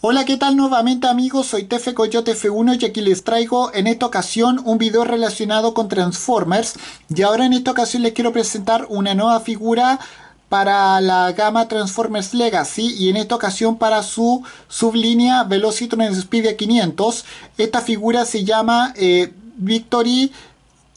Hola, ¿qué tal nuevamente amigos? Soy Tefe Coyote F1 y aquí les traigo en esta ocasión un video relacionado con Transformers y ahora en esta ocasión les quiero presentar una nueva figura para la gama Transformers Legacy y en esta ocasión para su sublínea Velocitron Speed 500 esta figura se llama eh, Victory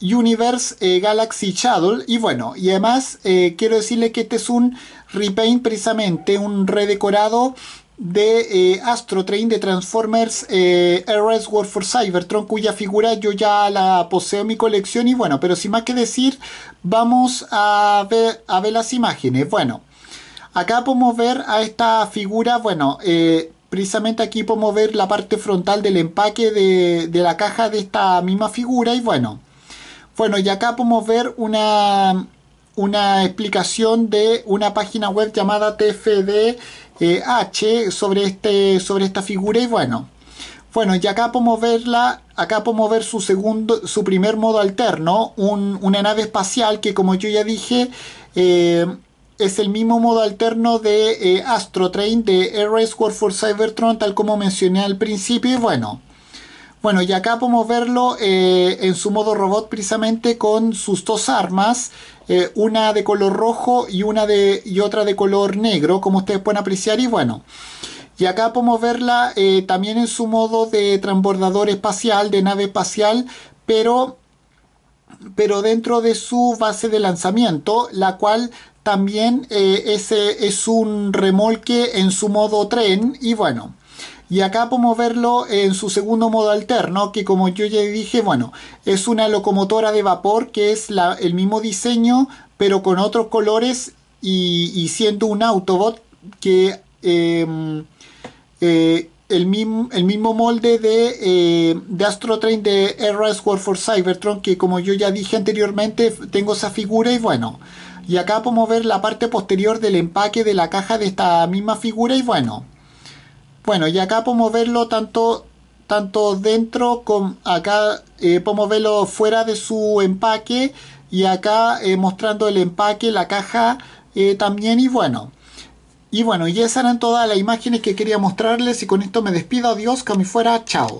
Universe eh, Galaxy Shadow y bueno y además eh, quiero decirles que este es un repaint precisamente un redecorado de Astrotrain, eh, Astro Train de Transformers eh, RS World for Cybertron, cuya figura yo ya la poseo en mi colección. Y bueno, pero sin más que decir, vamos a ver, a ver las imágenes. Bueno, acá podemos ver a esta figura, bueno, eh, precisamente aquí podemos ver la parte frontal del empaque de, de la caja de esta misma figura. Y bueno, bueno, y acá podemos ver una una explicación de una página web llamada TFDH sobre, este, sobre esta figura y bueno. Bueno, y acá podemos verla, acá podemos ver su segundo, su primer modo alterno, una nave espacial que como yo ya dije, eh, es el mismo modo alterno de eh, Astrotrain de Air Race for Cybertron, tal como mencioné al principio. Y bueno, bueno, y acá podemos verlo eh, en su modo robot precisamente con sus dos armas, eh, una de color rojo y, una de, otra de color negro, como ustedes pueden apreciar, y bueno. Y acá podemos verla eh, también en su modo de transbordador espacial, de nave espacial, pero, pero dentro de su base de lanzamiento, la cual también ese es un remolque en su modo tren, y bueno y acá podemos verlo en su segundo modo alterno que como yo ya dije bueno es una locomotora de vapor que es el mismo diseño pero con otros colores y, siendo un autobot que em, eh, el, el, mismo molde de, eh, de Astro Train de World for Cybertron que como yo ya dije anteriormente tengo esa figura y bueno y acá podemos ver la parte posterior del empaque de la caja de esta misma figura y bueno bueno, y acá podemos verlo tanto, tanto dentro como acá eh, podemos verlo fuera de su empaque y acá eh, mostrando el empaque, la caja eh, también y bueno. Y bueno, y esas eran todas las imágenes que quería mostrarles y con esto me despido, adiós, que a fuera, chao.